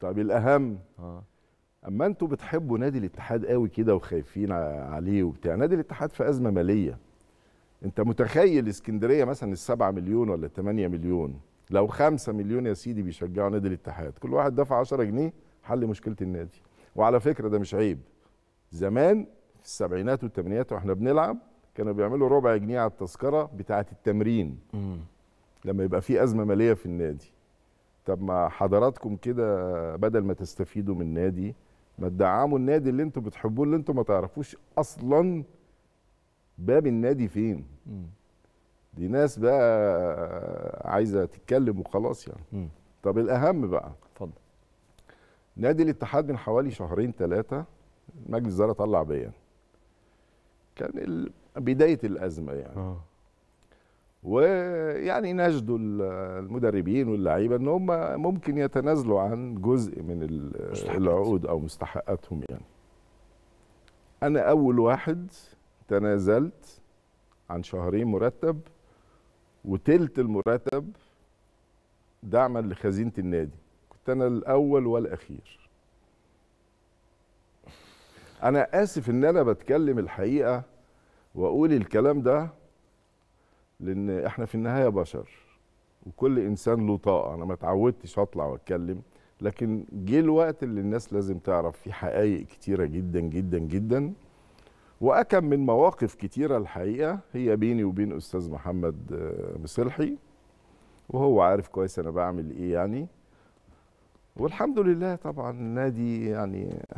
طب الاهم اه اما انتوا بتحبوا نادي الاتحاد قوي كده وخايفين عليه وبتاع نادي الاتحاد في ازمه ماليه انت متخيل اسكندريه مثلا السبعة مليون ولا 8 مليون لو 5 مليون يا سيدي بيشجعوا نادي الاتحاد كل واحد دفع 10 جنيه حل مشكله النادي وعلى فكره ده مش عيب زمان في السبعينات والثمانينات واحنا بنلعب كانوا بيعملوا ربع جنيه على التذكره بتاعه التمرين لما يبقى في ازمه ماليه في النادي طب ما حضراتكم كده بدل ما تستفيدوا من النادي ما تدعموا النادي اللي انتم بتحبوه اللي انتم ما تعرفوش اصلا باب النادي فين دي ناس بقى عايزه تتكلم وخلاص يعني طب الاهم بقى اتفضل نادي الاتحاد من حوالي شهرين ثلاثه مجلس الاداره طلع بيان كان بدايه الازمه يعني آه. ويعني نجدوا المدربين واللعيبه ان هم ممكن يتنازلوا عن جزء من العقود او مستحقاتهم يعني انا اول واحد تنازلت عن شهرين مرتب وتلت المرتب دعما لخزينه النادي كنت انا الاول والاخير انا اسف ان انا بتكلم الحقيقه واقول الكلام ده لان احنا في النهايه بشر وكل انسان له طاقه انا ما اتعودتش اطلع واتكلم لكن جه الوقت اللي الناس لازم تعرف في حقائق كتيره جدا جدا جدا واكم من مواقف كتيره الحقيقه هي بيني وبين استاذ محمد آه، مصلحي وهو عارف كويس انا بعمل ايه يعني والحمد لله طبعا النادي يعني